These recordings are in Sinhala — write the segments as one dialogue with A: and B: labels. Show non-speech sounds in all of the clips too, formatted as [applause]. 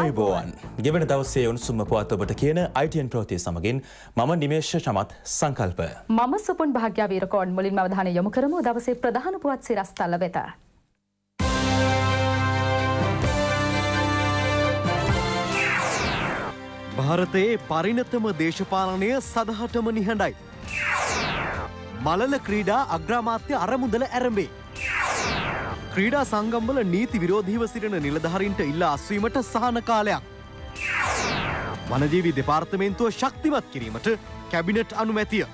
A: ආයුබෝවන් ගෙවන දවසේ උණුසුම්ම පුවත් ඔබට කියන අයිටන් ප්‍රෝතිය සමගින් මම නිමේශ චමත් සංකල්ප
B: මම සුපන් භාග්‍යවීරකෝන් මුලින් අවධානය යොමු කරමු දවසේ ප්‍රධාන පුවත් සිරස්තල්ල වෙත.
C: භාරතයේ පරිණතම දේශපාලනය සදහටම නිහඬයි. මලල ක්‍රීඩා අග්‍රාමාත්‍ය අරමුදල ඇරඹේ. ක්‍රීඩා සංගම්වල නීති විරෝධීව සිටින නිලධාරීන්ට ඉල්ලා අස්වීමට සහන කාලයක්. වනජීවි දෙපාර්තමේන්තුව ශක්තිමත් කිරීමට කැබිනට් අනුමැතිය.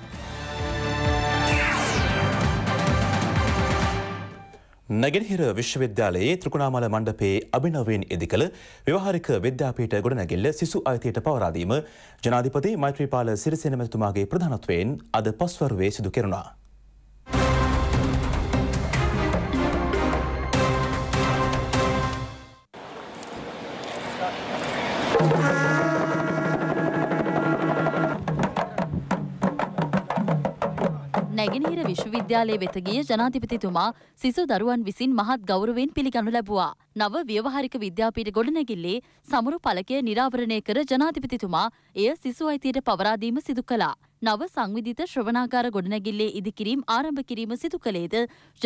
A: නැගෙනහිර විශ්වවිද්‍යාලයේ ත්‍රකුණාමල මණ්ඩපේ අභිනවයෙන් එදි කළ ව්‍යවහාරික විද්‍යාපීට ගොඩනැගිල්ල සිසු අයිතියට පවරාදීම ජනාධිපති මෛත්‍රීපාල සිරිසේනමැතුමාගේ ප්‍රධානත්වයෙන් අද පස්වරුවේ සිදු කෙරුණා.
D: නැගෙනහිර විශ්වවිද්‍යාලයේ වෙත ගිය ජනාධිපතිතුමා සිසු දරුවන් විසින් මහත් ගෞරවයෙන් පිළිගනු ලැබුවා. නව ව්‍යවහාරික විද්‍යාපීඨ ගොඩනැගිල්ලේ සමරු පලකය නිරාවරණය කර ජනාධිපතිතුමා එය සිසු අයිතියට පවරා දීම සිදු කළා. නව සංවිධිත ශ්‍රවණාකාර ගොඩනැගිල්ලේ ඉදිකිරීම ආරම්භ කිරීම සිදු කළේද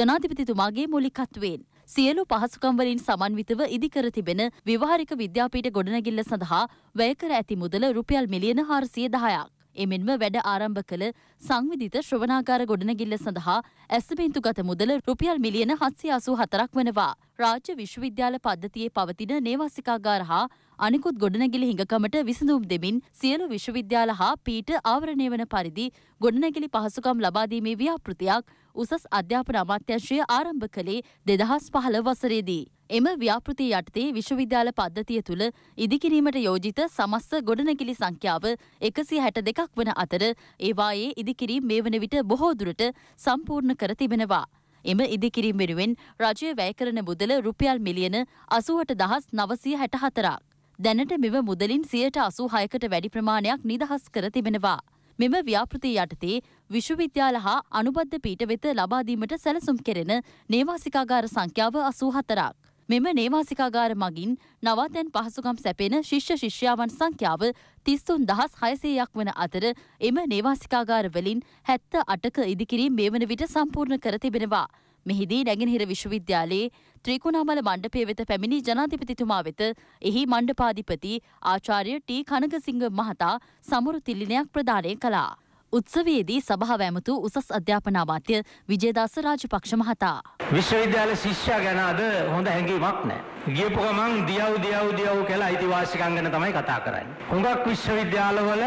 D: ජනාධිපතිතුමාගේ මූලිකත්වයෙන්. සියලු පහසුකම්වලින් සමන්විතව ඉදිකර තිබෙන විවාහරික විද්‍යාපීට ගොඩනැගිල්ල සඳහා වැයකර ඇති මුදල රුපියල් මිලියන හාරසිය දහයක්. එමෙන්ම වැඩ ආරම්භ කළ සංවිධිත ශ්‍රවණාගාර ගොඩනගිල්ල සඳහා ඇස්බේන්තුගත මුදල රුපියල් මිලියන හත්සිය අසූ හතරක් වනවා. රාජ්‍ය විශ්වවිද්‍යාල පද්ධතියේ පවතින නේවාසිකාගාර හා අනිකුත් ගොඩනැගිලි හිඟකමට විසඳුම් දෙමින් සියලු විශ්වවිද්‍යාල හා පීට ආවරණය වන පරිදි ගොඩනැගිලි පහසුකම් ලබාදීමේ ව්‍යාපෘතියක් උසස් අධ්‍යාපන අමාත්‍යංශය ආරම්භ කළේ දෙදහස් පහළ වසරේදී. එම ව්‍යාපෘති යටතේ විශ්වවිද්‍යාල පද්ධතිය තුළ ඉදිකිරීමට යෝජිත සමස්ස ගොඩනැගිලි සංඛ්‍යාව එකසි හැට දෙකක් වන අතර ඒවායේ ඉදිකිරීම් මේ වන විට බොහෝදුරට සම්පූර්ණ කර තිබෙනවා. එම ඉදිකිරීම් වෙනුවෙන් රජය වැය කරන මුදල රුපියල් මිලියන අසුවට දහස් නවසය හැට හතරක්. දැනට මෙම මුදලින් සියට අසූ හයකට වැඩි ප්‍රමාණයක් නිදහස් කර තිබෙනවා. මෙම ව්‍යාපෘති යටතේ විශ්වවිද්‍යාල හා අනුබද්ධ පීට වෙත ලබාදීමට සැලසුම් කෙරෙන නේවාසිකාගාර සංඛ්‍යාව අසූ හතරක්. මෙම නේවාසිකාගාර මගින් නවාතැන් පහසුකම් සැපෙන ශිෂ්‍ය ශිෂ්‍යාවන් සංඛ්‍යාව තිස්තුන් දහස් හයසේයක් වන අතර එම නේවාසිකාගාර වලින් හැත්ත අටක ඉදිකිරීම් මේ වන විට සම්පූර්ණ කර තිබෙනවා. මෙහිදී නැගෙනහිර විශ්වවිද්‍යාලයේ ත්‍රීකුණාමල මණ්ඩපය වෙත පැමිණි ජනාධිපතිතුමා වෙත එහි මණ්ඩපාධිපති ආචාර්ය ටී කනගසිංහ මහතා සමරු තිල්ලිනයක් ප්‍රදානය කළා. උත්සවයේදී සභාව ඇමතු උසස් අධ්‍යාපන අමාත්‍ය විජේදාස රාජපක්ෂ මහතා.
E: විශ්වවිද්‍යාල ශිෂ්‍යයා ගැන අද හොඳ හැඟීමක් නැහැ. ගියපු ගමන් දියව් දියව් දියව් කියලා අයිතිවාසිකම් ගැන තමයි කතා කරන්නේ. හුඟක් විශ්වවිද්‍යාලවල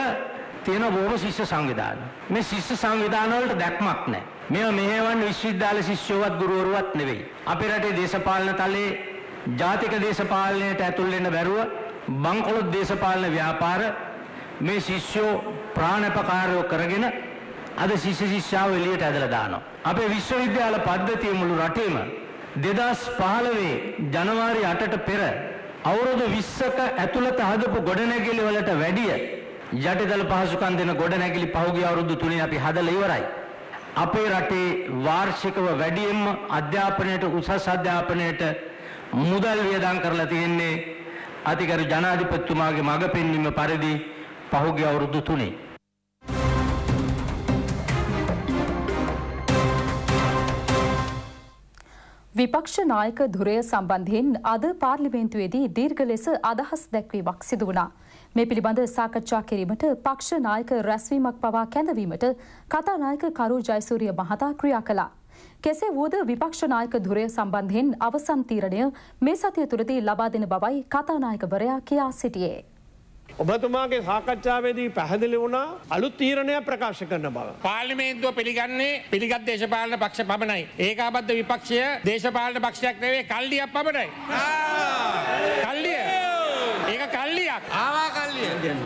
E: තියෙන බොහොම ශිෂ්‍ය සංවිධාන. මේ ශිෂ්‍ය සංවිධාන වලට දැක්මක් නැහැ. මේව මෙහෙවන් විශ්වවිද්‍යාල ශිෂ්‍යෝවත් ගුරුවරුවත් නෙවෙයි. අපේ රටේ දේශපාලන තලයේ ජාතික දේශපාලනයට ඇතුල් වෙන්න බැරුව බංකොලොත් දේශපාලන ව්‍යාපාර මේ ශිෂ්‍යෝ ප්‍රාණපකාරයෝ කරගෙන අද ශිෂ්‍ය ශිෂ්‍යාව එළියට ඇදලා දානවා. අපේ විශ්වවිද්‍යාල පද්ධතිය මුළු රටේම 2015 ජනවාරි 8ට පෙර අවුරුදු 20ක ඇතුළත හදපු ගොඩනැගිලි වලට වැඩිය යටිදල පහසුකම් දෙන ගොඩනැගිලි පහුගිය අවුරුදු තුනේ අපි හදලා ඉවරයි. අපේ රටේ වාර්ෂිකව වැඩියෙන්ම අධ්‍යාපනයට උසස් අධ්‍යාපනයට මුදල් වියදම් කරලා තියෙන්නේ අධිකරු ජනාධිපතිතුමාගේ මඟ පෙන්වීම පරිදි පහුගිය අවුරුදු තුනේ
B: විපක්ෂ නායක දුරය සම්බන්ධයෙන් අද පාර්ලිමේන්තුවේදී දීර්ඝ ලෙස අදහස් දැක්වීමක් සිදු වුණා. මේ පිළිබඳ සාකච්ඡා කිරීමට පක්ෂ නායක රැස්වීමක් පවා කැඳවීමට කතානායක කරු ජයසූරිය මහතා ක්‍රියා කළා. කෙසේ වුවද විපක්ෂ නායක දුරය සම්බන්ධයෙන් අවසන් තීරණය මේ සතිය තුරදී ලබා දෙන බවයි කතානායකවරයා කියා සිටියේ. ඔබතුමාගේ
F: සාකච්ඡාවේදී පැහැදිලි වුණා අලුත්
G: තීරණය ප්‍රකාශ කරන බව. පාර්ලිමේන්තුව පිළිගන්නේ පිළිගත් දේශපාලන පක්ෂ පමණයි. ඒකාබද්ධ විපක්ෂය දේශපාලන පක්ෂයක් නෙවේ කල්ලියක් පමණයි. කල්ලිය. ඒක කල්ලියක්. ආවාක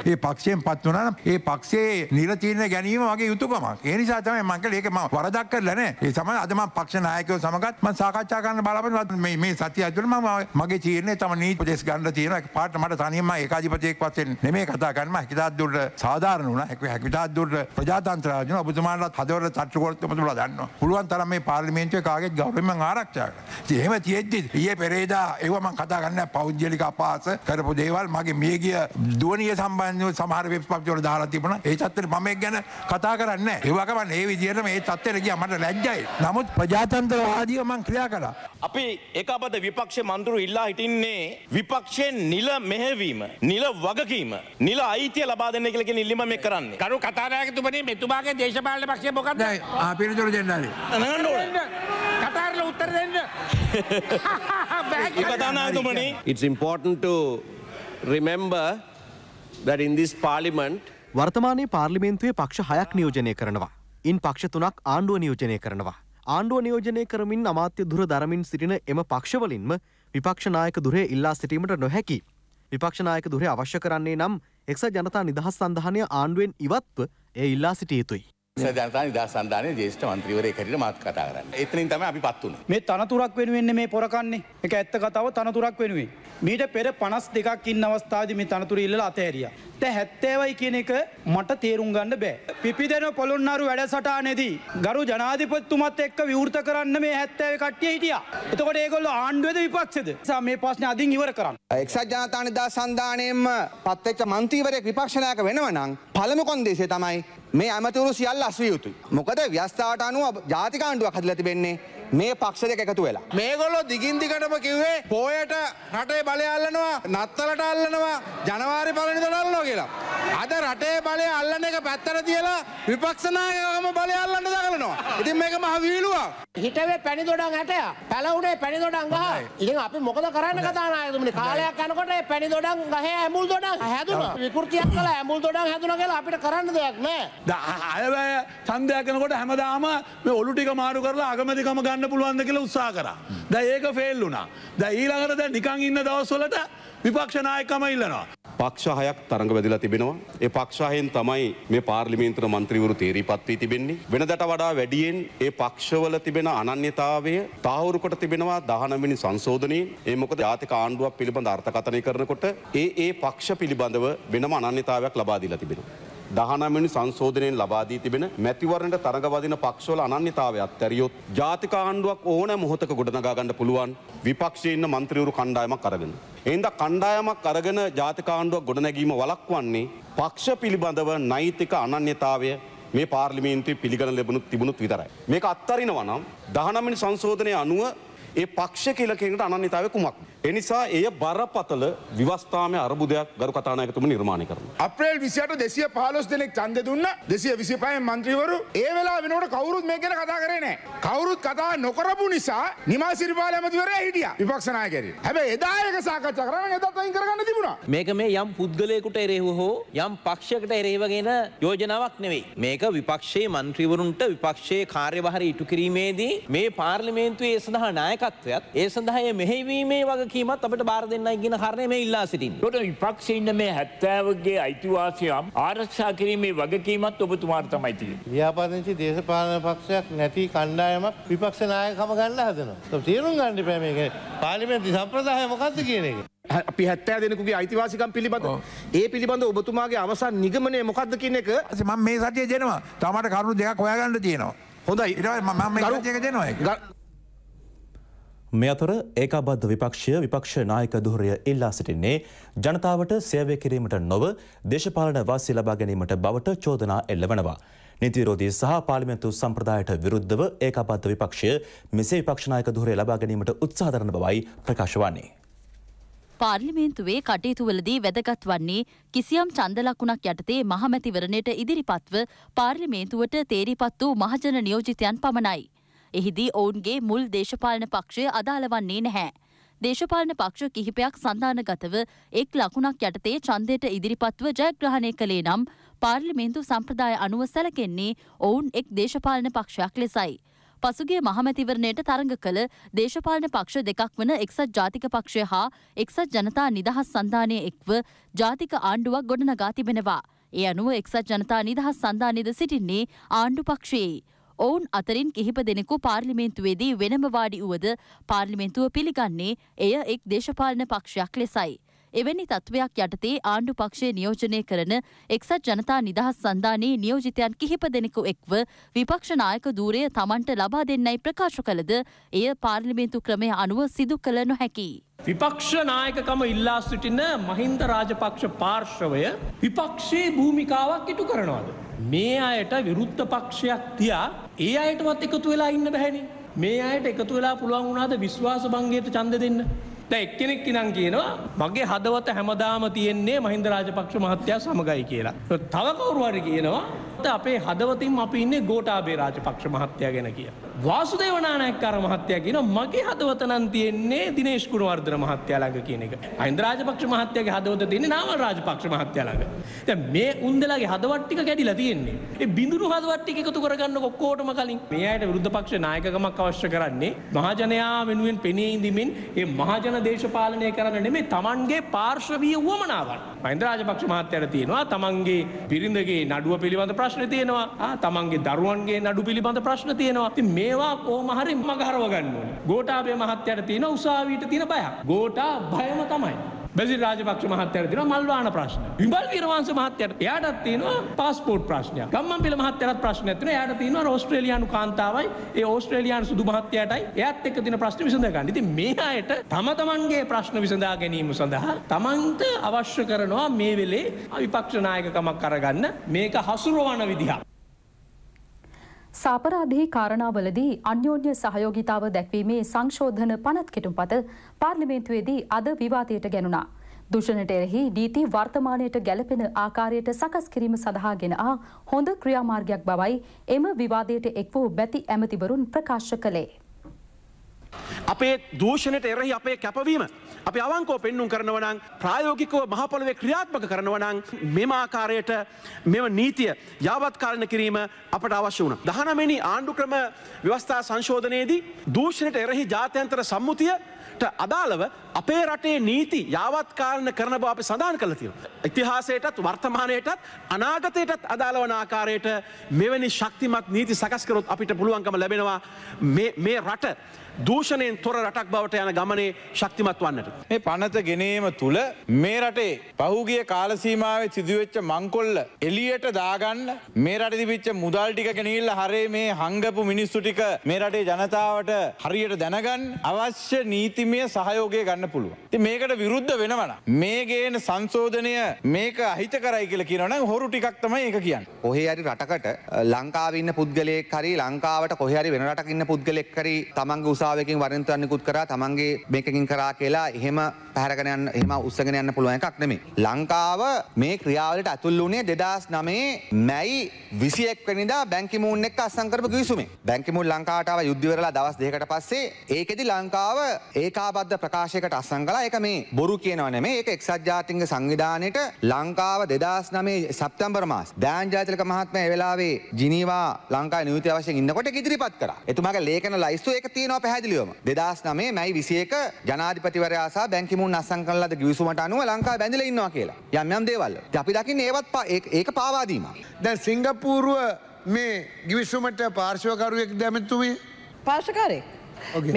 G: ඒ පක්ෂයෙන් පත්වනන ඒ පක්ෂේ නිරතිීරණ ගැනීම වගේ යුතුකමක් ඒනිසා තමයි මංක ඒක ම වරදක් කරලන ඒ සම අදම පක්ෂනායකව සමගත්ම සාකච්ඡා කරන්න බලපත් මේ සති අතුරම මගේ චීරණය තම නීත පදෙස් ගන්න තියෙන පාට මට තනීම ඒකාධිපතයෙක් පසෙන් නෙමේ කතා කරම හැකිතාත්දුට සාධාරන වන හැක හැකිතාත්දුට ප්‍රජාතන්ත්‍රාජන ඔබතුමාලත් හදවර තත්්‍රකොත්තුමතුල දන්න පුළුවන් තරම මේ පාර්ලිමේන්තුව කාගේ ගෞරම ආරක්ෂාට එහෙම තියෙද්දි ඒ පෙරේදා ඒවම කතාගන්න පෞද්ජලික අපාස කරපු දේවල් මගේ මියගිය දුව ගෝනය සම්බන්ධ සමහර පක්වල දාලා තිබන ඒතත්තර මම ගැන කතා කරන්න ඒවකම ඒ විදිරම ඒ තත්තරගේ මට ලැජ්ජයි නමුත් ප්‍රජාතන්ත්‍රවාදිය මං ක්‍රියා කලා. අපි එකපද විපක්ෂ මන්තුරු ඉල්ලා හිටින්නේ විපක්ෂයෙන් නිල මෙහැවීම නිල වගකීම නිල අයිතිය ලබා දෙන්න කලක නිල්ලිම මේ කරන්න කරු කතාරයකතුමනේ මෙතුමාගේ දේශපාලන පක්ෂය මොකක්ද පිරිතුර දෙන්නන්නේ
H: කතාරල උත්තර දෙන්න [laughs] කතානාතුමනේ
G: It's important to
I: remember වර්තමානයේ
C: පාර්ලිමේන්තුවේ පක්ෂ හයක් නියෝජනය කරනවා. ඉන් පක්ෂ තුනක් ආණ්ඩුව නියෝජනය කරනවා. ආණ්ඩුව නියෝජනය කරමින් අමාත්‍ය දුර දරමින් සිටින එම පක්ෂවලින්ම විපක්ෂනායක දුරේ ඉල්ලා සිටීමට නොහැකි. විපක්ෂනායක දුරේ අවශ්‍ය කරන්නේ නම් එක්ස ජනතා නිදහස් සඳහනය ආණ්ඩුවෙන් ඉවත්ව ඒ ඉල්ලා සිටිය යුතුයි.
E: සජනතානි
G: දසන්ධානය ජේෂ්ට මන්ත්‍රීවරය කරට මත් කතා කරන්න එතනින් තම අපි
E: පත් වුණ මේ තනතුරක් වෙනුවෙන්න මේ පොරකන්නේ එක ඇත්ත කතාව තනතුරක් වෙනුවේ. මීට පෙර පනස් දෙකක් ඉන්න අවස්ථාද මේ තනතුර ඉල්ල අතෑරිය සිට හැත්තෑවයි කියන එක මට තේරුම් ගන්න බෑ. පිපිදෙන පොළොන්නරු වැඩසටානෙදී. ගරු ජනාධිපත්තුමත් එක්ක විවෘත කරන්න මේ හැත්තෑව කට්ටිය හිටියා. එතකොට ඒගොල්ල ආණ්ඩුවද විපක්ෂද සා මේ ප්‍රශ්න අදින් ඉවර කරන්න. එක්සත්
H: ජනතානිදා සන්ධානයෙන්ම පත්වෙච්ච මන්තීවරයෙක් විපක්ෂනායක වෙනවනම් පළමු කොන්දේසිය තමයි මේ ඇමතිවරු සියල්ල අස්විය යුතුයි. මොකද ව්‍යස්ථාවට අනුව ජාතිකාණ්ඩුවක් හදලා තිබෙන්නේ මේ පක්ෂ දෙක එකතු වෙලා. මේගොල්ලෝ දිගින් දිගටම කිව්වේ පොයට රටේ බලය අල්ලනවා, නත්තලට අල්ලනවා, ජනවාරි පළවෙනිදා අල්ලනවා කියලා. අද රටේ බලය අල්ලන එක පැත්තට
G: තියලා විපක්ෂ නායකකම බලය අල්ලන්න දඟලනවා. ඉතින් මේක මහ විහිළුවක්. හිටවේ පැණිදොඩන් 60. පැලවුනේ පැණිදොඩන් ගහ. ඉතින් අපි මොකද කරන්න කතානායකතුමනි? කාලයක් යනකොට මේ පැණිදොඩන් ගහේ ඇඹුල් දොඩන් හැදුනා. විකෘතියක් කළා ඇඹුල් දොඩන් හැදුනා කියලා අපිට කරන්න දෙයක්
J: නැහැ. අයවැය ඡන්දයක් යනකොට හැමදාම මේ ඔලු ටික මාරු කරලා අගමැතිකම ගන්න ගන්න පුළුවන්ද කියලා උත්සා කරා. දැ ඒක ෆෙල් වුණා. දැ ඊළඟට දැ නිකං ඉන්න දවස්වලට
A: විපක්ෂනායකම ඉල්ලනවා.
I: පක්ෂ හයක් තරඟ වැදිලා තිබෙනවා. ඒ පක්ෂායෙන් තමයි මේ පාර්ලිමේන්ත්‍ර මන්ත්‍රීවරු තේරීපත් වී තිබෙන්නේ. වෙනදට වඩා වැඩියෙන් ඒ පක්ෂවල තිබෙන අනන්‍යතාවය තාවුරුකොට තිබෙනවා දහනමිනි සංශෝධනයේ ඒ මොකද ජාතික ආණ්ඩුවක් පිළිබඳ අර්ථකථනය කරනකොට ඒ ඒ පක්ෂ පිළිබඳව වෙනම අනන්‍යතාවයක් ලබාදිලා තිබෙනවා. 19 සංශෝධනයෙන් ලබා දී තිබෙන මැතිවරණයට තරඟ වදින පක්ෂවල අනන්‍යතාවය අත්හැරියොත් ජාතික ආණ්ඩුවක් ඕනෑ මොහොතක ගොඩනගා ගන්න පුළුවන් විපක්ෂයේ ඉන්න മന്ത്രിවරු කණ්ඩායමක් අරගෙන. එහෙනම් කණ්ඩායමක් අරගෙන ජාතික ආණ්ඩුවක් ගොඩනැගීම වළක්වන්නේ පක්ෂ පිළිබඳව නෛතික අනන්‍යතාවය මේ පාර්ලිමේන්තුවේ පිළිගන ලැබුණු තිබුණුත් විතරයි. මේක අත්හරිනවා නම් 19 වෙනි සංශෝධනයේ අනුව ඒ පක්ෂ කියලා කෙනෙකුට අනන්‍යතාවය කුමක්ද? එනිසා එය බරපතල විවස්ථාම අරබුදයක් ගරු කතානායකතුම නිර්මාණය කරන. අප්‍රේල් විසියට දෙසිය පහලොස් දෙනෙක් චන්ද දුන්න දෙසිය විසිපයන් මන්ත්‍රීවරු ඒ වෙලා වෙනට කවරුත් මේ ගැන කතා කරනෑ. කවරුත් කතා නොකරපු නිසා නිමා සිරිපාල ඇමතිවර හිටිය විපක්ෂනායකර. හැබ එදායක සාකච්ච කරන එතත්යින් කරන්න තිබුණා.
F: මේක මේ යම් පුද්ගලයකුට එරෙහු හෝ යම් පක්ෂකට එරෙහිවගෙන යෝජනාවක් නෙවෙයි. මේක විපක්ෂයේ මන්ත්‍රීවරුන්ට විපක්ෂයේ කාර්යභාර ඉටු කිරීමේදී මේ පාර්ලිමේන්තුවේ ඒ සඳහා නායකත්වයත් ඒ සඳහාය මෙහෙවීමේ වගේ වගකීමත් අපට බාර දෙන්නයි කියන කාරණය මේ ඉල්ලා සිටින්. ොට විපක්ෂ ඉන්න මේ හැත්තෑවගේ අයිතිවාසයම් ආරක්ෂා කිරීමේ වගකීමත්
G: ඔබතුමාර් තමයිති. ව්‍යාපදංචි දේශපාලන පක්ෂයක් නැති කණ්ඩායමක් විපක්ෂනායකම ගන්න හදනවා. තේරුම් ගණඩි පැමේ පාලිමෙන්ති සම්ප්‍රදාය මොකක්ද කියන එක. අපි හැත්තෑ
H: දෙනකුගේ අයිතිවාසිකම් පිළිබඳ ඒ පිළිබඳ ඔබතුමාගේ අවසන් නිගමනය මොකක්ද කියන එක ම මේ සටය ජනවා තමට කරුණු දෙයක් ඔයාගන්න තියෙනවා. හොඳයි ඉ ම ගරු ජක ජනවා.
A: මේ අතර ඒකාබද්ධ විපක්ෂය විපක්ෂ නායක දුහරය ඉල්ලා සිටින්නේ ජනතාවට සේවය කිරීමට නොව දේශපාලන වාසි ලබා ගැනීමට බවට චෝදනා එල්ල වනවා. නීතිරෝධී සහ පාලිමෙන්තු සම්ප්‍රදායට විරුද්ධව ඒකාබද්ධ විපක්ෂය මෙසේ විපක්ෂනායක දුහරය ලබා ගැනීමට උත්සාධරන බවයි ප්‍රකාශ වන්නේ.
D: පාර්ලිමේන්තුවේ කටයුතුවලදී වැදගත් වන්නේ කිසියම් චන්දලකුණක් යටතේ මහමැතිවරණයට ඉදිරිපත්ව පාර්ලිමේන්තුවට තේරිපත් වූ මහජන නියෝජිතයන් පමණයි. එහිදී ඔවුන්ගේ මුල් දේශපාලන පක්ෂය අදාළ වන්නේ නැහැ. දේශපාලන පක්ෂ කිහිපයක් සඳානගතව එක් ලකුණක් යටතේ චන්දයට ඉදිරිපත්ව ජයග්‍රහණය කළේ නම් පාර්ලිමේන්තු සම්ප්‍රදාය අනුව සැලකෙන්නේ ඔවුන් එක් දේශපාලන පක්ෂයක් ලෙසයි. පසුගේ මහමැතිවරණයට තරඟ කළ දේශපාලන පක්ෂ දෙකක් වන එක්සත් ජාතික පක්ෂය හා එක්සත් ජනතා නිදහස් සන්ධානය එක්ව ජාතික ආණ්ඩුවක් ගොඩනගා තිබෙනවා. ඒ අනුව එක්සත් ජනතා නිදහස් සන්ධානයද සිටින්නේ ආණ්ඩු පක්ෂයේ. ඔවුන් අතරින් කිහිප දෙනෙකු පාර්ලිමේන්තුවේදී වෙනම වාඩි වුවද පාර්ලිමේන්තුව පිළිගන්නේ එය එක් දේශපාලන පක්ෂයක් ලෙසයි. එවැනි තත්ත්වයක් යටතේ ආණ්ඩු පක්ෂය නියෝජනය කරන එක්සත් ජනතා නිදහස් සන්ධානයේ නියෝජිතයන් කිහිප දෙනෙකු එක්ව විපක්ෂ නායක ධූරය තමන්ට ලබා දෙන්නයි ප්‍රකාශ කළද එය පාර්ලිමේන්තු ක්‍රමය අනුව සිදු කළ නොහැකි.
F: විපක්ෂ නායකකම ඉල්ලා සිටින මහින්ද රාජපක්ෂ පාර්ශ්වය විපක්ෂයේ භූමිකාවක් ඉටු කරනවාද. මේ අයට විරුද්ධ පක්ෂයක් තියා ඒ අයටවත් එකතු වෙලා ඉන්න බැහැනි. මේ අයට එකතු වෙලා පුළුවන් වුණාද විශ්වාස භංගයට චන්ද දෙන්න. දැ එක්කෙනෙක් ඉනං කියනවා මගේ හදවත හැමදාම තියෙන්නේ මහින්ද රාජපක්ෂ මහත්තයා සමගයි කියලා. තවකවරුවර කියනවා අපේ හදවතින් අපි ඉන්නේ ගෝටාබේ රාජපක්ෂ මහත්තයා ගැන කිය. වාසුදේවනානයක්කාර මහත්තයා කියන මගේ හදවතනන් තියෙන්නේ දිනේශ්කුණ වර්ධන මහත්තයා ළඟ කියන එක. අයින්ද රාජපක්ෂ මහත්තයාගේ හදවත තින්නේ නාම රාජපක්ෂ මහත්තයා ළඟ. දැන් මේ උන්දලාගේ හදවට්ටික කැඩිලා තියෙන්නේ. ඒ බිඳුණු හදවට්ටික එකතු කරගන්න ඔක්කොටම කලින් මේ අයට විරුද්ධ පක්ෂ නායකකමක් අවශ්‍ය කරන්නේ මහජනයා වෙනුවෙන් පෙනී ඉඳීමෙන් ඒ මහජන වාහන දේශපාලනය කරන්න නෙමේ තමන්ගේ පාර්ශ්වීය වුවමනාවන්. මහින්ද රාජපක්ෂ මහත්තයට තියෙනවා තමන්ගේ පිරිඳගේ නඩුව පිළිබඳ ප්‍රශ්න තියෙනවා තමන්ගේ දරුවන්ගේ නඩු පිළිබඳ ප්‍රශ්න තියෙනවා ති මේවා කෝමහරි මගහරව ගන්න ඕන. ගෝටාබේ මහත්තයට තියෙන උසාවීට තියෙන බයක්. ගෝටා භයම තමයි. බැසිල් රාජපක්ෂ මහත්තයට තියෙනවා මල්වාන ප්‍රශ්න. විමල් විරවංශ මහත්තයට එයාටත් තියෙනවා පාස්පෝර්ට් ප්‍රශ්නයක්. ගම්මන්පිල මහත්තයටත් ප්‍රශ්නයක් තියෙනවා. එයාට තියෙනවා ඕස්ට්‍රේලියානු කාන්තාවයි ඒ ඕස්ට්‍රේලියානු සුදු මහත්තයාටයි එයාත් එක්ක තියෙන ප්‍රශ්න විසඳ ගන්න. ඉතින් මේ අයට තම තමන්ගේ ප්‍රශ්න විසඳා ගැනීම සඳහා තමන්ට අවශ්‍ය කරනවා මේ වෙලේ විපක්ෂ නායකකමක් අරගන්න මේක හසුරවන විදිහක්.
B: සාපරාධී කාරණාවලදී අන්‍යෝන්‍ය සහයෝගිතාව දැක්වීමේ සංශෝධන පනත් කෙටුම්පත පාර්ලිමේන්තුවේදී අද විවාදයට ගැනුණා. දුෂණට එරෙහි නීති වර්තමානයට ගැලපෙන ආකාරයට සකස් කිරීම සඳහා ගෙන ආ හොඳ ක්‍රියාමාර්ගයක් බවයි එම විවාදයට එක් වූ බැති ඇමතිවරුන් ප්‍රකාශ කළේ.
I: අපේ දූෂණයට එරෙහි අපේ කැපවීම. අපි අවංකෝ පෙන්නුම් කරනවනං ප්‍රායෝගිකව මහපොළවේ ක්‍රියාත්මක කරනවනං මෙම ආකාරයට මෙම නීතිය යාවත්කාලන කිරීම අපට අවශ්‍ය වුණ. දහනමනි ආණ්ඩුක්‍රම ව්‍යවස්ථා සංශෝධනයේදී දූෂණයට එරෙහි ජාත්‍යන්තර සම්මුතියට අදාළව අපේ රටේ නීති යාවත්කාලන කරන බව අපි සඳහන් කළ තියෙන. ඉතිහාසයටත් වර්තමානයටත් අනාගතයටත් අදාළ වන ආකාරයට මෙවැනි ශක්තිමත් නීති සකස්කරොත් අපිට පුළුවන්කම ලැබෙනවා මේ රට දූෂණයෙන් තොර රටක් බවට යන ගමනේ ශක්තිමත් වන්නට. මේ පනත ගෙනීම තුළ
H: මේ රටේ පහුගිය කාලසීමාවේ සිදුවෙච්ච මංකොල්ල එලියට දාගන්න මේ රට තිබිච්ච මුදල් ටික ගෙනහිල්ල හරේ මේ හංගපු මිනිස්සු ටික මේ රටේ ජනතාවට හරියට දැනගන්න අවශ්‍ය නීතිමය සහයෝගය ගන්න පුළුව. ති මේකට විරුද්ධ වෙනවන. මේ ගේන සංශෝධනය මේක අහිත කරයි කියල කියනන හොරු ටිකක් තමයි ඒක කියන්න. ඔහේ අරි රටකට ලංකාවන්න පුද්ගලයෙක් හරි ලංකාවට කොහරි වෙනටකින්න පුද්ගලෙක්කරි තමන්ගේ උසා අවස්ථාවකින් වරින්තරන්නෙකුත් කරා තමන්ගේ මේකකින් කරා කියලා එහෙම පැහරගෙනයන් එම උත්සගෙන යන්න පුළුවන් එකක් නෙමේ. ලංකාව මේ ක්‍රියාවලට ඇතුල් වුණේ දෙදස් නමේ මැයි විසියෙක්වනිදා බැංකිමූන් එක් අසංකරප කිවිසුමේ බැංකිමුල් ලංකාටාව යුද්ධවරලා දවස් දෙකට පස්සේ ඒකෙදි ලංකාව ඒකාබද්ධ ප්‍රකාශයකට අසංගලා එක මේ බොරු කියනවන මේ එක එක්සත් ජාතිංග සංවිධානයට ලංකාව දෙදස් නමේ සප්තම්බර මාස් දෑන් ජාතික මහත්ම වෙලාවේ ජිනීවා ලංකා නිති අවශය ඉන්නකොට ඉදිරිපත් කර එතුමගේ ලේකන ලයිස්තු එක තියනවා පැහ පැහැදිලිවම දෙදස් නමේ මැයි විසියක ජනාධිපතිවරයාසා බැංකිමුන් අසං කල්ලද ගිවිසුමට අනුව ලංකා බැඳල ඉන්නවා කියලා යම් යම් දේවල් අපි දකින්න ඒවත් ඒක පාවාදීම. දැ සිංගපූරුව
F: මේ ගිවිසුමට පාර්ශවකරුවෙක් දැමැත්තුමේ පාර්ශකාරය.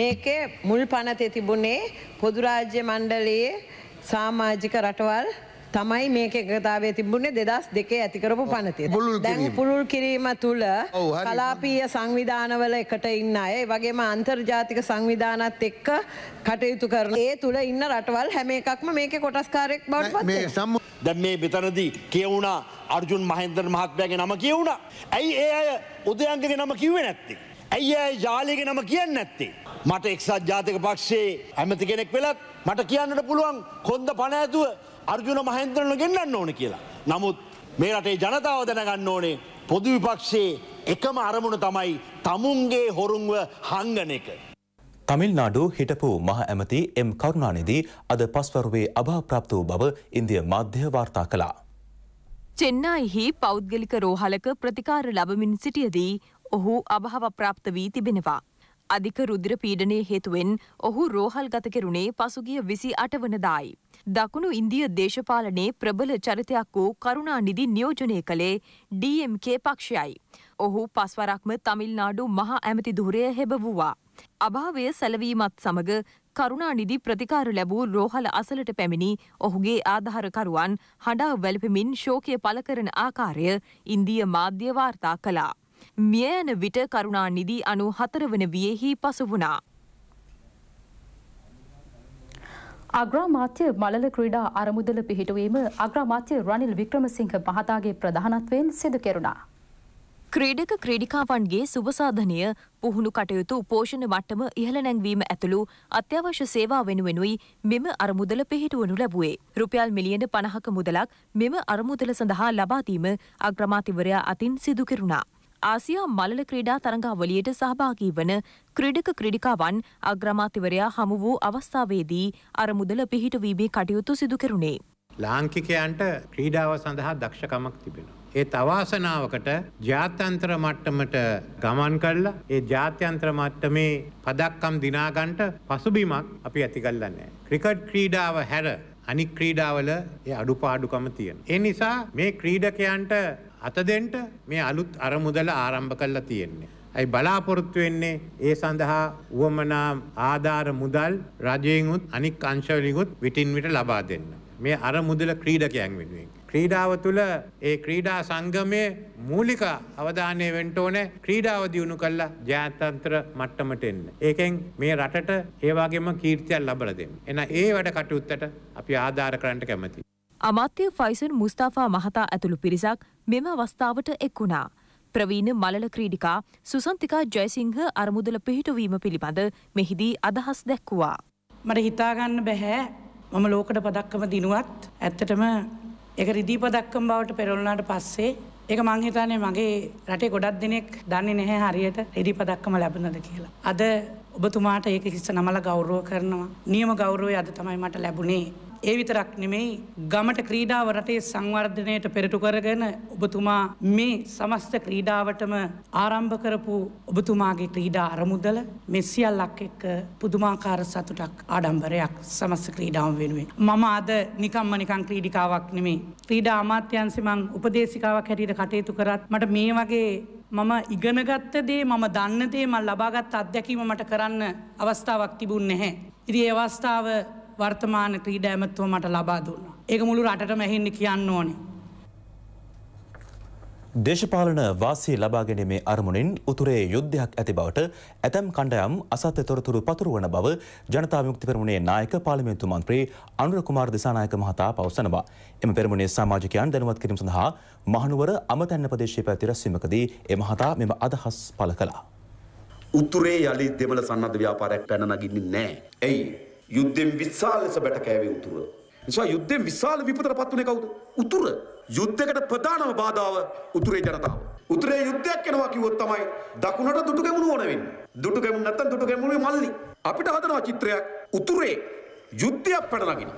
G: මේකේ මුල් පනතය තිබුණේ පොදුරාජ්‍ය මණ්ඩලයේ සාමාජික රටවල් තමයි මේක එකතාවේ තිබුණේ දෙදස් දෙකේ ඇතිකරපු පනති දැන් පුළුල් කිරීම තුළ කලාපීය සංවිධානවල එකට ඉන්න අය වගේම අන්තර්ජාතික සංවිධානත් එක්ක කටයුතු කරන ඒ තුළ ඉන්න රටවල් හැම එකක්ම මේක කොටස්කාරෙක්
I: බවට දැ මේ මෙතනදී කියවුණා අර්ජුන් මහන්දර මහත්මයගේ නම කියවුණා. ඇයි ඒ අය උදයන්ගගේ නම කිවේ නැත්තේ. ඇයි ඇයි ජාලයගේ නම කියන්න නැත්තේ. මට එක්සත් ජාතික පක්ෂයේ ඇමති කෙනෙක් වෙලත් මට කියන්නට පුළුවන් කොන්ද පනෑතුව අර්ජුන මහන්තරන ගෙන්න්න ඕන කියලා. නමුත් මේ රටේ ජනතාව දැනගන්න ඕනේ පොදු විපක්ෂයේ එකම අරමුණ තමයි තමුන්ගේ හොරුන්ව හංගන එක.
A: තමිල්නාඩු හිටපු මහ ඇමති එම් කරුණානිදී අද පස්වරුවේ අභාප්‍රාප්ත වූ බව ඉන්දිය මාධ්‍ය වාර්තා කළා.
K: චෙන්නායිහි පෞද්ගලික රෝහලක ප්‍රතිකාර ලබමින් සිටියදී ඔහු අභහව ප්‍රාප්ත වී තිබෙනවා. අධික රුදිර පීඩනය හේතුවෙන් ඔහු රෝහල් ගත කෙරුණේ පසුගිය විසි අටවනදායි. දකුණු ඉන්දිය දේශපාලනයේ ප්‍රබල චරිතයක් වූ කරුණානිදි නියෝජනය කළේ DMK පක්ෂයයි. ඔහු පස්වරක්ම තමිල්නාඩු මහ ඇමති දුරය හෙබවූවා. අභාවය සැලවීමත් සමඟ කරුණානිදි ප්‍රතිකාර ලැබූ රෝහල අසලට පැමිණි ඔහුගේ ආධාරකරුවන් හඬා වැළපෙමින් ශෝකය පළ කරන ආකාරය ඉන්දිය මාධ්‍ය වාර්තා කළා. මිය යන විට කරුණානිදි අනු හතරවන වියෙහි පසු වුණා.
B: අග්‍රාමාත්‍ය මළල ක්‍රීඩා අරමුදල පිහිටුවීම අග්‍රාමාත්‍ය රනිල් වික්‍රමසිංහ මහතාගේ ප්‍රධානත්වයෙන් සිදු කෙරුණා.
K: ක්‍රීඩක ක්‍රීඩිකාවන්ගේ සුබසාධනය පුහුණු කටයුතු පෝෂණ මට්ටම ඉහළ නැංවීම ඇතුළු අත්‍යවශ්‍ය සේවා වෙනුවෙනුයි මෙම අරමුදල පිහිටුවනු ලැබුවේ. රුපියල් මිලියන පණහක මුදලක් මෙම අරමුදල සඳහා ලබාදීම අග්‍රමාතිවරයා අතින් සිදුකෙරුණා. ආසියා මළල ක්‍රීඩා තරඟාවලියට සහභාගී වන ක්‍රීඩක ක්‍රීඩිකාවන් අග්‍රාමාත්‍යවරයා හමු වූ අවස්ථාවේදී අරමුදල පිහිටුවීමේ කටයුතු සිදු කෙරුණේ.
G: ලාංකිකයන්ට ක්‍රීඩාව සඳහා දක්ෂකමක් තිබෙනවා. ඒ තවාසනාවකට ජාත්‍යන්තර මට්ටමට ගමන් කරලා ඒ ජාත්‍යන්තර මට්ටමේ පදක්කම් දිනාගන්ට පසුබිමක් අපි ඇතිකල්ලන්නේ. ක්‍රිකට් ක්‍රීඩාව හැර අනික් ක්‍රීඩාවල ඒ අඩුපාඩුකම තියෙන. ඒ නිසා මේ ක්‍රීඩකයන්ට අතදෙන්ට මේ අලුත් අරමුදල ආරම්භ කල්ලා තියෙන්නේ. ඇයි බලාපොරොත්තු වෙන්නේ ඒ සඳහා වුවමනා ආධාර මුදල් රජයෙන්ුත් අනික් අංශවලිකුත් විටින් විට ලබා දෙන්න. මේ අර මුදල ක්‍රීඩකයන් වෙනුවෙන්. ක්‍රීඩාව තුළ ඒ ක්‍රීඩා සංගමය මූලික අවධානය වෙන්ට ඕනෑ ක්‍රීඩාව දියුණු කල්ලා ජාතන්ත්‍ර මට්ටමට එන්න. ඒකෙන් මේ රටට ඒවාගේම කීර්තියක් ලබල දෙන්න. එන ඒ වැඩ කටයුත්තට අපි ආධාර කරන්නට කැමති.
K: අමාත්‍ය ෆයිසන් මුස්තාෆා මහතා ඇතුළු පිරිසක් මෙම අවස්ථාවට එක් වුණා. ප්‍රවීණ මලල ක්‍රීඩිකා සුසන්තිකා ජයසිංහ අරමුදල පිහිටුවීම පිළිබඳ මෙහිදී අදහස් දැක්වුවා. මට හිතාගන්න බැහැ මම ලෝකට පදක්කම දිනුවත්
F: ඇත්තටම එක රිදී පදක්කම් බවට පෙරලුණාට පස්සේ ඒක මං හිතන්නේ මගේ රටේ ගොඩක් දෙනෙක් දන්නේ නැහැ හරියට රිදී පදක්කම ලැබුණද කියලා. අද ඔබතුමාට ඒක හිස්ස නමලා ගෞරව කරනවා. නියම ගෞරවය අද තමයි මට ලැබුණේ. ඒ විතරක් නෙමෙයි ගමට ක්‍රීඩාව රටේ සංවර්ධනයට පෙරටු කරගෙන ඔබතුමා මේ සමස්ත ක්‍රීඩාවටම ආරම්භ කරපු ඔබතුමාගේ ක්‍රීඩා අරමුදල මේ සියල්ලක් එක්ක පුදුමාකාර සතුටක් ආඩම්බරයක් සමස්ත ක්‍රීඩාව වෙනුවෙන්. මම අද නිකම්ම නිකං ක්‍රීඩිකාවක් නෙමේ. ක්‍රීඩා අමාත්‍යන්සේ මං උපදේශිකාවක් හැටියට කටයුතු කරත් මට මේ වගේ මම ඉගෙනගත්ත දේ මම දන්නදේ මල් ලබාගත් අත්දැකීම මට කරන්න අවස්ථාවක් තිබුන් නැහැ. ඉරි අවස්ථාව වර්තමාන ක්‍රීඩ ඇමත්තුව මට ලබා දුන්න. ඒක මුළු රට මැහෙන්න කියන්න ඕනේ.
A: දේශපාලන වාසී ලබාගැනීමේ අරමුණින් උතුරේ යුද්ධයක් ඇති බවට ඇතැම් කණ්ඩයම් අසත්‍ය තොරතුරු පතුරුවන බව ජනතා මුක්ති පෙරමුණේ නායක පාර්ලිමේන්තු මන්ත්‍රී අනුර කුමාර දිසානායක මහතා පවසනවා. එම පෙරමුණේ සමාජිකයන් දැනුවත් කිරීම සඳහා මහනුවර අමතැන්න ප්‍රදේශයේ පැවති රැස්වීමකදී ඒ මහතා මෙම අදහස් පළ කළා.
I: උතුරේ යළි දෙමළ සන්නද්ධ ව්‍යාපාරයක් පැන නගින්නේ නැහැ. ඇයි? යුද්ධෙන් විශාල ලෙස බැටකෑවේ උතුර. නිසා යුද්ධෙන් විශාල විපතට පත් වුණේ කවුද? උතුර. යුද්ධයකට ප්‍රධානම බාධාව උතුරේ ජනතාව. උතුරේ යුද්ධයක් එනවා කිව්වොත් තමයි දකුණට දුටු ගැමුණු ඕන වෙන්නේ. දුටු ගැමුණු නැත්තම් දුටු ගැමුණුවේ මල්ලි. අපිට හදනවා චිත්‍රයක් උතුරේ යුද්ධයක් පැනනගිනවා.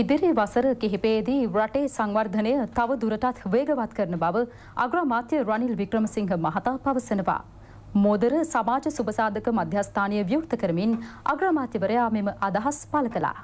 B: ඉදිරි වසර කිහිපේදී රටේ සංවර්ධනය තව දුරටත් වේගවත් කරන බව අග්‍රාමාත්‍ය රනිල් වික්‍රමසිංහ මහතා පවසනවා. මෝදර සමාජ සුබසාධක
D: මධ්‍යස්ථානය ව්‍යුක්ත කරමින් අග්‍රමාත්‍යවරයා මෙම අදහස් පළ කලා.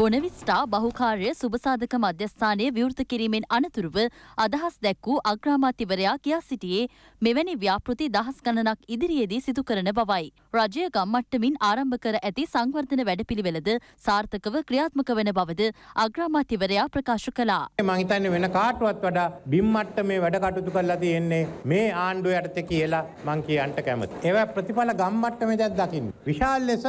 D: බොනවිස්ටා බහුකාර්ය සුභසාධක මධ්‍යස්ථානය විවෘත කිරීමෙන් අනතුරුව අදහස් දැක් වූ අග්‍රාමාත්‍යවරයා කියා සිටියේ මෙවැනි ව්‍යාපෘති දහස් ගණනක් ඉදිරියේදී සිදු කරන බවයි. රජය ගම්මට්ටමින් ආරම්භ කර ඇති සංවර්ධන වැඩපිළිවෙලද සාර්ථකව ක්‍රියාත්මක වන බවද අග්‍රාමාත්‍යවරයා ප්‍රකාශ කළා.
G: මං හිතන්නේ වෙන කාටවත් වඩා බිම්මට්ටමේ වැඩ කටයුතු කරලා තියෙන්නේ මේ ආණ්ඩුව යටතේ කියලා මං කියන්න කැමතියි. ඒවා ප්‍රතිඵල ගම්මට්ටමේ දැන් දකින්න. විශාල ලෙස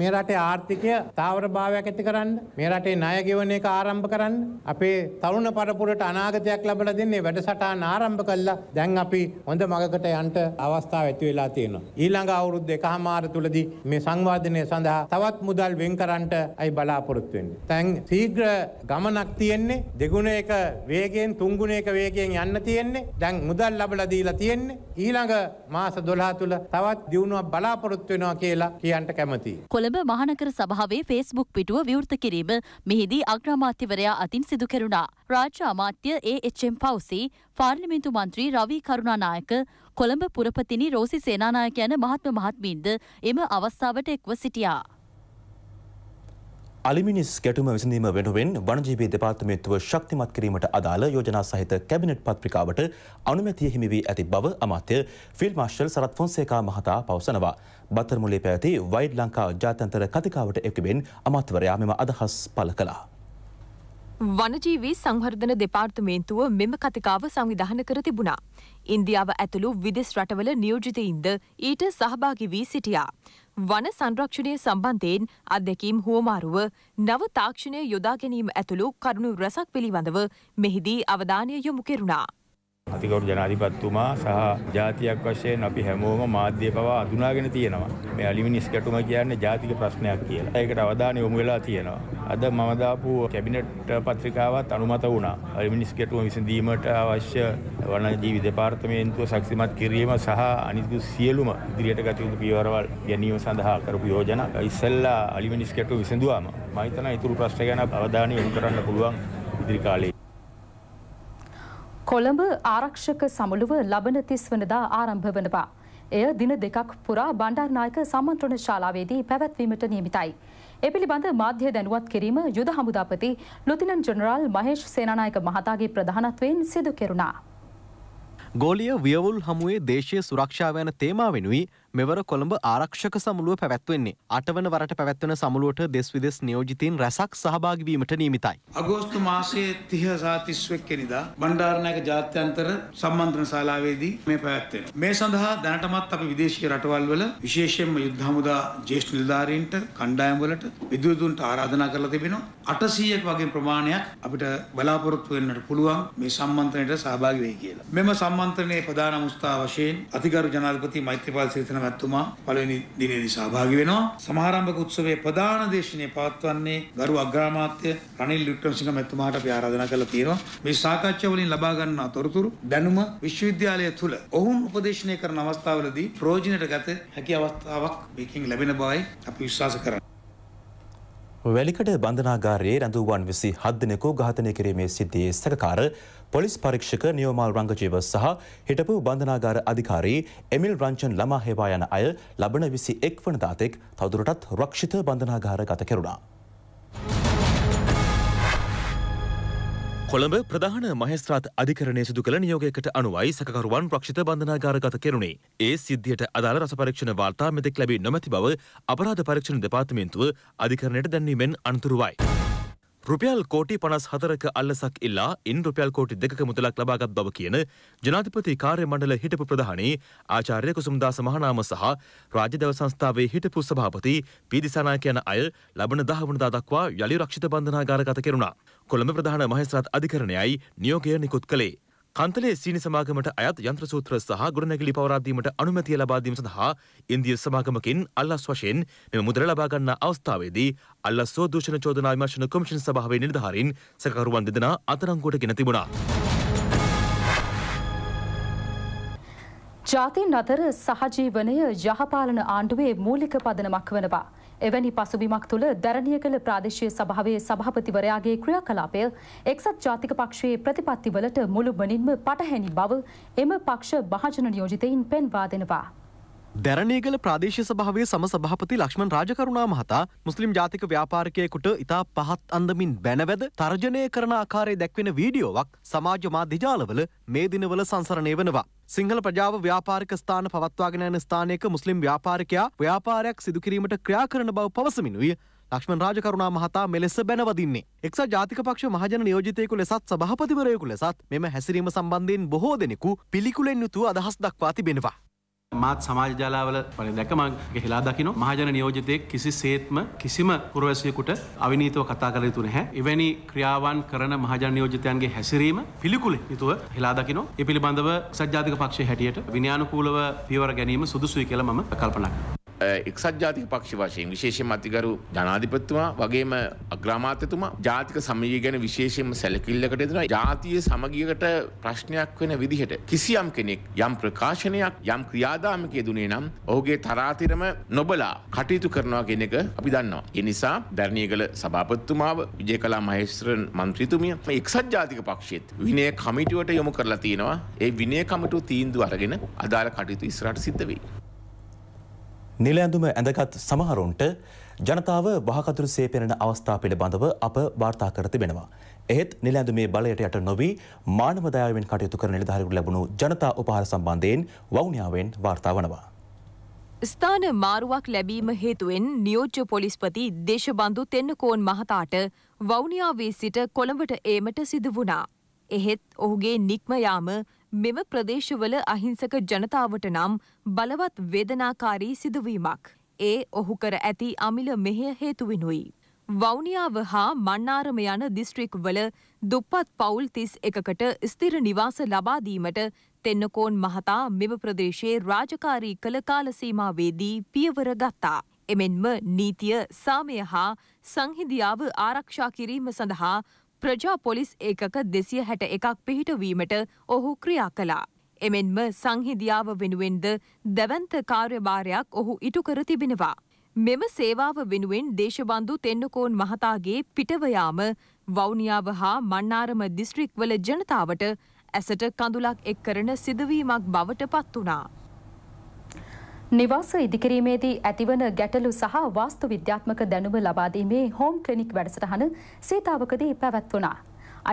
G: මේ රටේ ආර්ථිකය තාවර භාවයක් ඇති කරන්න මේ රටේ ණය ගෙවන එක ආරම්භ කරන්න අපේ තරුණ පරපුරට අනාගතයක් ලබලා දෙන්නේ වැඩසටහන් ආරම්භ කළා දැන් අපි හොඳ මගකට යන්න අවස්ථාව ඇති වෙලා තියෙනවා ඊළඟ අවුරුද්ද එකහමාර තුලදී මේ සංවර්ධනය සඳහා තවත් මුදල් වෙන් කරන්නට අයි බලාපොරොත්තු වෙන්නේ දැන් ශීඝ්‍ර ගමනක් තියෙන්නේ දෙගුණයක වේගයෙන් තුන්ගුණයක වේගයෙන් යන්න තියෙන්නේ දැන් මුදල් ලබලා දීලා තියෙන්නේ ඊළඟ මාස 12 තුල තවත් දියුණුවක් බලාපොරොත්තු වෙනවා කියලා කියන්න කැමතියි
D: කොළඹ මහනකර සභාවේ ෆේස්බුක් පිටුව විවෘත කිරීම මෙහිදී අග්‍රාමාත්‍යවරයා අතින් සිදු කෙරුණා. රාජ්‍ය අමාත්‍ය ඒ.එච්.එම්. පවුසි, පාර්ලිමේන්තු මන්ත්‍රී රවී කරුණානායක, කොළඹ පුරපතිනි රෝසි සේනානායක යන මහත්ම මහත්මීන්ද එම අවස්ථාවට එක්ව සිටියා.
A: අලිමිනිස් ගැටුම විසඳීම වෙනුවෙන් වනජීවී දෙපාර්තමේන්තුව ශක්තිමත් කිරීමට අදාළ යෝජනා සහිත කැබිනට් පත්‍රිකාවට අනුමැතිය හිමි වී ඇති බව අමාත්‍ය ෆිල් මාර්ෂල් සරත් ෆොන්සේකා මහතා පවසනවා. බත්තරමුලේ පැවති වයිඩ් ලංකා ජාත්‍යන්තර කතිකාවට එක්වෙන් අමාත්‍යවරයා මෙම අදහස් පළ කළා.
K: වනජීවී සංවර්ධන දෙපාර්තමේන්තුව මෙම කතිකාව සංවිධාන කර තිබුණා. ඉන්දියාව ඇතුළු විදෙස් රටවල නියෝජිතයින්ද ඊට සහභාගි වී සිටියා. වන සංරක්ෂණය සම්බන්ධයෙන් අත්දැකීම් හුවමාරුව නව තාක්ෂණය යොදා ගැනීම ඇතුළු කරුණු රැසක් පිළිබඳව මෙහිදී අවධානය යොමු කෙරුණා.
A: අතිකවරු ජනාධිපත්තුමා සහ ජාතියක් වශයෙන් අපි හැමෝම මාධ්‍ය පවා අඳුනාගෙන තියෙනවා. මේ අලිමිනිස් ගැටුම කියන්නේ ජාතික ප්‍රශ්නයක් කියලා. ඒකට අවධානය යොමු වෙලා තියෙනවා. අද මම දාපු කැබිනට් පත්‍රිකාවත් අනුමත වුණා. අලිමිනිස් ගැටුම විසඳීමට අවශ්‍ය වනජීවි දෙපාර්තමේන්තුව ශක්තිමත් කිරීම සහ අනිත් සියලුම ඉදිරියට ගත යුතු පියවරවල් ගැනීම සඳහා කරපු යෝජනා. ඉස්සෙල්ලා අලිමිනිස් ගැටුම විසඳුවාම මම හිතනවා ඊතුරු ප්‍රශ්න ගැන අවධානය යොමු කරන්න පුළුවන් ඉදිරි කාලේ.
B: කොළඹ ආරක්ෂක සමුළුව ලබන තිස් වනදා ආරම්භ වනවා. එය දින දෙකක් පුරා බණ්ඩාර්නායක සම්මන්ත්‍රණ ශාලාවේදී පැවැත්වීමට නියමිතයි. ඒ පිළිබඳ මාධ්‍ය දැනුවත් කිරීම යුද හමුදාපති ලුතිනන් ජනරල් මහේෂ් සේනානායක මහතාගේ ප්‍රධානත්වයෙන් සිදු කෙරුණා.
C: ගෝලිය වියවුල් හමුවේ දේශය සුරක්ෂාව යන තේමාවෙනුයි මෙවර කොළඹ ආරක්ෂක සමුළුව පැවැත්වෙන්නේ. අටවන වරට පැවැත්වෙන සමුළුවට දෙස් විදෙස් නියෝජිතීන් රැසක් සහභාගිවීමට නියමිතයි.
F: අගෝස්තු මාසයේ තිහ සාතිස්වක් කෙනදා බණ්ඩාරණයක ජාත්‍යන්තර සම්බන්ධන ශාලාවේදී මේ පැවැත්වෙන. මේ සඳහා දැනටමත් අපි විදේශීය රටවල් වල විශේෂයෙන්ම යුද්ධ හමුදා ජේෂ්ඨ නිලධාරීන්ට කණ්ඩායම් වලට විදුලිදුන්ට ආරාධනා කරලා තිබෙනවා. 800ක් වගේ ප්‍රමාණයක් අපිට බලාපොරොත්තු වෙන්නට පුළුවන් මේ සම්මන්ත්‍රණයට සහභාගී වෙයි කියලා. මෙම සම්මන්ත්‍රණයේ ප්‍රධාන මුස්තා වශයෙන් අතිගරු ජනාධිපති මෛත්‍රීපාල සිරිසේන මැතිතුමා පළවෙනි දිනේදී සහභාගී වෙනවා. සමාරම්භක උත්සවයේ ප්‍රධාන දේශනය පවත්වන්නේ ගරු අග්‍රාමාත්‍ය රනිල් වික්‍රමසිංහ මැතිතුමාට අපි ආරාධනා කරලා තියෙනවා. මේ සාකච්ඡා වලින් ලබා ගන්නා තොරතුරු දැනුම විශ්වවිද්‍යාලය තුල ඔවුන් උපදේශනය කරන අවස්ථාවලදී ප්‍රයෝජනට ගත හැකි අවස්ථාවක් මේකෙන් ලැබෙන බවයි අපි විශ්වාස කරන්නේ.
A: වැලිකඩ බන්ධනාගාරයේ රැඳවුවන් විසි හද්දනකෝ ඝාතනය කිරීමේ සිද්ධියේ සැකකාර පොලිස් පරීක්ෂක නියෝමල් රංගජීව සහ හිටපු බන්ධනාගාර අධිකාරී එමිල් රංචන් ළමා හේවා යන අය ලබන විසි එක් වනදාතෙක් තවදුරටත් රක්ෂිත බන්ධනාගාර ගත කෙරුණා. කොළඹ ප්‍රධාන මහස්ත්‍රාත් අධිකරණය සිදු කළ නියෝගයකට අනුවයි සකරුවන් ප්‍රක්ෂිත බන්ධනාගාරගත කෙරුණේ. ඒ සිද්ධියට අදාළ රස පරීක්ෂණ වාර්තා මෙතෙක් ලැබී නොමැති බව අපරාධ පරීක්ෂණ දෙපාර්තමේන්තුව අධිකරණයට දැන්වීමෙන් අනතුරුවයි. රුපියල් කෝටි පනස් හතරක අල්ලසක් ඉල්ලා ඉන් රුපියල් කෝටි දෙක මුදලක් ලබාගත් බව කියන ජනාධිපති කාර්ය මණ්ඩල හිටපු ප්‍රධානී ආචාර්ය කුසුම්දාස මහනාම සහ රාජ්‍ය දව සංස්ථාවේ හිටපු සභාපති පීදිසනායක යන අය ලබන දහවනදා දක්වා යළි රක්ෂිත බන්ධනාගාරගත කෙරුණා. කොළඹ ප්‍රධාන මහේස්ත්‍රාත් අධිකරණයයි නියෝගය නිකුත් කළේ. කන්තලේ සීනි සමාගමට අයත් යන්ත්‍රසූත්‍ර සහ ගුණනැගිලි පවරාදීමට අනුමැතිය ලබාදීම සඳහා ඉන්දිය සමාගමකින් අල්ලස් වශයෙන් මෙම මුදල ලබාගන්නා අවස්ථාවේදී අල්ලස් සෝ දූෂණ චෝදනා විමර්ශන කොමිෂන් සභාවේ නිලධාරීන් සැකකරුවන් දෙදෙනා අතරංගුවට ගෙන තිබුණා.
B: ජාතීන් අතර සහජීවනය යහපාලන ආණ්ඩුවේ මූලික පදනමක් වනවා. එවැනි පසුබිමක් තුළ දැරණිය කළ ප්‍රාදේශය සභාවේ සභාපතිවරයාගේ ක්‍රියාකලාපය එක්සත් ජාතික පක්ෂයේ ප්‍රතිපත්තිවලට මුළු බනින්ම පටහැනි බව එම පක්ෂ භාජන නියෝජිතයින් පෙන්වා දෙනවා.
C: දැරණේගල ප්‍රදේශ සභාවේ සමසභාපති ලක්ෂ්මන් රාජකරුණා මහතා මුස්ලිම් ජාතික ව්‍යාපාරිකයෙකුට ඉතා පහත් අන්දමින් බැනවැද තර්ජනය කරන ආකාරය දැක්වෙන වීඩියෝවක් සමාජ මාධ්‍යජාලවල මේ දිනවල සංසරණය වෙනවා. සිංහල ප්‍රජාව ව්‍යාපාරික ස්ථාන පවත්වාගෙන යන ස්ථානයක මුස්ලිම් ව්‍යාපාරිකයා ව්‍යාපාරයක් සිදුකිරීමට ක්‍රියා කරන බව පවසමිනුයි ලක්ෂ්මන් රාජකරුණා මහතා මෙලෙස බැනවදින්නේ. එක්ස ජාතික පක්ෂ මහජන නියෝජිතයකු ලෙසත් සභහපතිවරයකු ලෙසත් මෙම හැසිරීම සම්බන්ධයෙන් බොහෝ දෙනෙකු පිළිකුලෙන් යුතු අදහස් දක්වා තිබෙනවා.
A: මාත් සමාජ ජාලාවල වල දැකම හෙලා දකින මහජන නියෝජිතයෙක් කිසිසේත්ම කිසිම පුරවැසියෙකුට අවිනීතව කතා කර යුතු නැහැ. එවැනි ක්‍රියාවන් කරන මහජන නියෝජිතයන්ගේ හැසිරීම පිළිකුල යුතුව හෙලා දකින. ඒ පිළිබඳව සජ්ජාතික පක්ෂයේ හැටියට විනයානුකූලව පියවර ගැනීම සුදුසුයි කියලා මම කල්පනා කරනවා.
G: එක්සත් ජාතික පක්ෂ වශයෙන් විශේෂම අතිකරු ජනාධිපතිතුමා වගේම අග්‍රාමාත්‍යතුමා ජාතික සමගිය ගැන විශේෂයෙන්ම සැලකිල්ලකට දෙෙන ජාතිය සමගියකට ප්‍රශ්නයක් වෙන විදිහට කිසියම් කෙනෙක් යම් ප්‍රකාශනයක් යම් ක්‍රියාදාමකය දුනේ නම් ඔහුගේ තරාතිරම නොබලා කටයුතු කරනවා කෙනෙක අපි දන්නවා. එනිසා දැරණිය කළ සභාපත්තුමාව විජය කලා මහේස්ත්‍රන් මන්ත්‍රීතුමිය එක්සත් ජාතික පක්ෂයත් විනය කමිටුවට යොමු කරලා තියෙනවා ඒ විනය කමටු තීන්දු අරගෙන අදාළ කටයුතු ඉස්රට සිද්ධ වෙයි.
A: නිල ඇඳුම ඇඳගත් සමහරුන්ට ජනතාව වහකතුරු සේපෙනෙන අවස්ථා පිළිබඳව අප වාර්තා කර තිබෙනවා. එහෙත් නිල ඇඳුමේ බලයට යට නොවී මානව දයාවෙන් කටයුතු කරන නිලධාරීන්ට ලැබුණු ජනතා උපහාර සම්බන්ධයෙන් වවුනියාවෙන් වාර්තා වනවා.
K: ස්ථාන මාරුවක් ලැබීම හේතුවෙන් නියෝජ්‍ය පොලිස්පති දේශබන්ධු තෙන්නකෝන් මහතාට වවුනියාවේ සිට කොළඹට ඒමට සිදු වුණා. එහෙත් ඔහුගේ නික්මයාම මෙම ප්‍රදේශවල අහිංසක ජනතාවට නම් බලවත් වේදනාකාරී සිදුවීමක්. ඒ ඔහු කර ඇති අමිල මෙහෙය හේතුවෙනුයි. වෞනියාව හා මන්නාරම යන දිස්ත්‍රික්වල දුප්පත් පවුල් තිස් එකකට ස්ථිර නිවාස ලබාදීමට තෙන්නකෝන් මහතා මෙම ප්‍රදේශයේ රාජකාරී කළ කාලසීමාවේදී පියවර ගත්තා. එමෙන්ම නීතිය සාමය හා සංහිදියාව ආරක්ෂා කිරීම සඳහා ප්‍රජා පොලිස් ඒකක දෙසිය හැට එකක් පිහිටවීමට ඔහු ක්‍රියා කළා. එමෙන්ම සංහිදියාව වෙනුවෙන්ද දැවන්ත කාර්යභාරයක් ඔහු ඉටුකර තිබෙනවා. මෙම සේවාව වෙනුවෙන් දේශබන්දු තෙන්නකෝන් මහතාගේ පිටවයාම වෞනියාව හා මන්නාරම දිස්ත්‍රික්වල ජනතාවට ඇසට කඳුලක් එක් කරන සිදුවීමක් බවට පත් වනා.
B: නිවාස ඉදිකිරීමේදී ඇතිවන ගැටලු සහ වාස්තු විද්‍යාත්මක දැනුම ලබාදීමේ හෝම් ක්‍රනික් වැඩසටහන සීතාවකදී පැවැත්වුණා.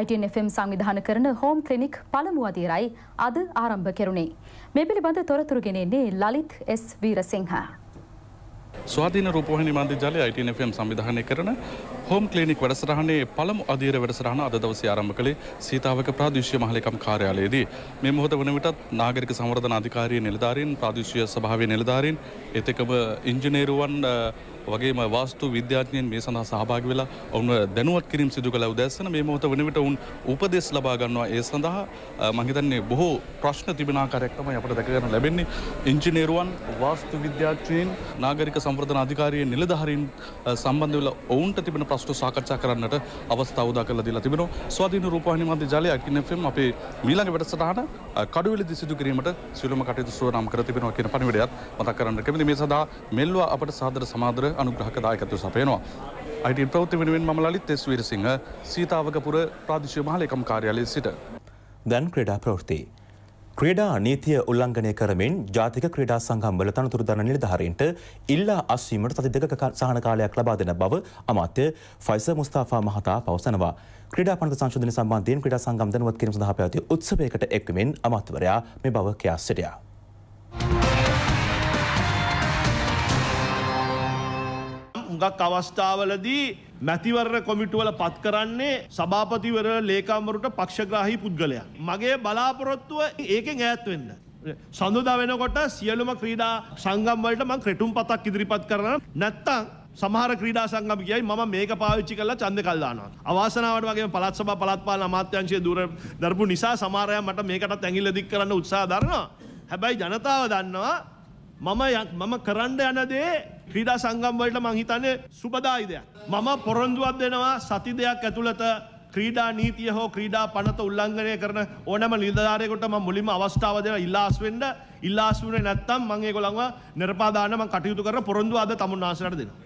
B: ITFම් සංවිධාන කරන හෝම් ක්‍රනික් පළමු අදීරයි අද ආරම්භ කෙරුණේ. මේ පිළිබඳ තොරතුරු ගෙනෙන්නේ ලලිත් S. වීරසිංහ.
J: ස්වාධීන රූපෝහිනි මන්දි ජලය ITFM සංවිධානය කරන හෝම් ක්ලිනික් වැඩසටහනේ පළමු අධීර වැඩසටහන අද දවසේ ආරම්භ කළේ සීතාවක ප්‍රාදේශීය මහලකම් කාර්යාලයේදී. මේ මොහොත වන විටත් නාගරික සංවර්ධන අධිකාරියේ නිලධාරීන්, ප්‍රාදේශීය සභාවේ නිලධාරීන්, ඒත් එක්කම ඉංජිනේරුවන් වගේම වාස්තු විද්‍යාඥයන් මේ සඳහා සහභාගි වෙලා ඔවුන් දැනුවත් කිරීම සිදු කළ උදැසන මේ මොහොත වන විට ඔවුන් උපදෙස් ලබා ගන්නවා ඒ සඳහා මම හිතන්නේ බොහෝ ප්‍රශ්න තිබෙන ආකාරයක් තමයි අපට දැක ගන්න ලැබෙන්නේ ඉංජිනේරුවන් වාස්තු විද්‍යාඥයන් නාගරික සංවර්ධන අධිකාරියේ නිලධාරීන් සම්බන්ධ වෙලා ඔවුන්ට තිබෙන ප්‍රශ්න සාකච්ඡා කරන්නට අවස්ථාව උදා කරලා දීලා තිබෙනවා ස්වාධීන රූපවාහිනී මාධ්‍ය ජාලය අකින් FM අපේ මීළඟ වැඩසටහන කඩුවෙලදී සිදු කිරීමට සියලුම කටයුතු සුවනම් කර තිබෙනවා කියන පණිවිඩයත් මතක් කරන්න කැමති මේ සඳහා මෙල්වා අපට සාදර සමාදර අනුග්‍රහක දායකත්ව සපයනවා. අයිටන් ප්‍රවෘති වෙනුවෙන් මම ලලිත් එස් වීරසිංහ සීතාවකපුර ප්‍රාදේශීය මහලේකම් කාර්යාලයේ සිට. දැන්
A: ක්‍රීඩා ප්‍රවෘත්ති. ක්‍රීඩා නීතිය උල්ලංඝනය කරමින් ජාතික ක්‍රීඩා සංගම්වල තනතුරු දන නිලධාරීන්ට ඉල්ලා අස්වීමට සති දෙකක සහන කාලයක් ලබා දෙන බව අමාත්‍ය ෆයිස මුස්තාෆා මහතා පවසනවා. ක්‍රීඩා පනත සංශෝධන සම්බන්ධයෙන් ක්‍රීඩා සංගම් දැනුවත් කිරීම සඳහා පැවති උත්සවයකට එක්වීමෙන් අමාත්‍යවරයා මේ බව කියා සිටියා.
J: හුඟක් අවස්ථාවලදී මැතිවරණ කොමිටුවල පත් කරන්නේ සභාපතිවර ලේකම්වරුට පක්ෂග්‍රාහි පුද්ගලයන්. මගේ බලාපොරොත්තුව ඒකෙන් ඈත් වෙන්න. සඳුදා වෙනකොට සියලුම ක්‍රීඩා සංගම් වලට මම ක්‍රෙටුම් පතක් ඉදිරිපත් කරනවා. නැත්තම් සමහර ක්‍රීඩා සංගම් කියයි මම මේක පාවිච්චි කරලා ඡන්ද කල් දානවා. අවාසනාවට වගේම පළාත් සභා පළාත් පාලන අමාත්‍යාංශයේ දුර දරපු නිසා සමහර අය මට මේකටත් ඇඟිල්ල දික් කරන්න උත්සාහ දරනවා. හැබැයි ජනතාව දන්නවා මම මම කරන්න යන දේ ක්‍රීඩා සංගම් වලට මං හිතන්නේ සුබදායි දෙයක්. මම පොරොන්දුවක් දෙනවා සති දෙකක් ඇතුළත ක්‍රීඩා නීතිය හෝ ක්‍රීඩා පනත උල්ලංඝනය කරන ඕනම නිලධාරියෙකුට මම මුලින්ම අවස්ථාව දෙනවා ඉල්ලාස් වෙන්න. ඉල්ලාස් වුණේ නැත්නම් මං ඒගොල්ලන්ව නිර්පාදාන මං කටයුතු කරන පොරොන්දුව අද තමුන් ආශ්‍රයට දෙනවා.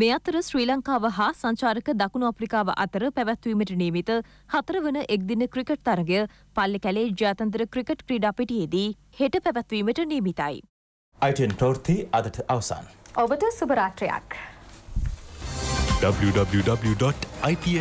K: මේ අතර ශ්‍රී ලංකාව හා සංචාරක දකුණු අප්‍රිකාව අතර පැවැත්වීමට නියමිත හතරවන එක්දින ක්‍රිකට් තරගය පල්ලෙ කැලේ ජාතන්තර ක්‍රිකට් ක්‍රීඩා පිටියේදී හෙට පැවැත්වීමට නියමිතයි.
A: අයිටන් ප්‍රවෘත්ති අදට අවසන්.
B: ඔබට සුභරාත්‍රයක්.
A: www.ipnnews.lk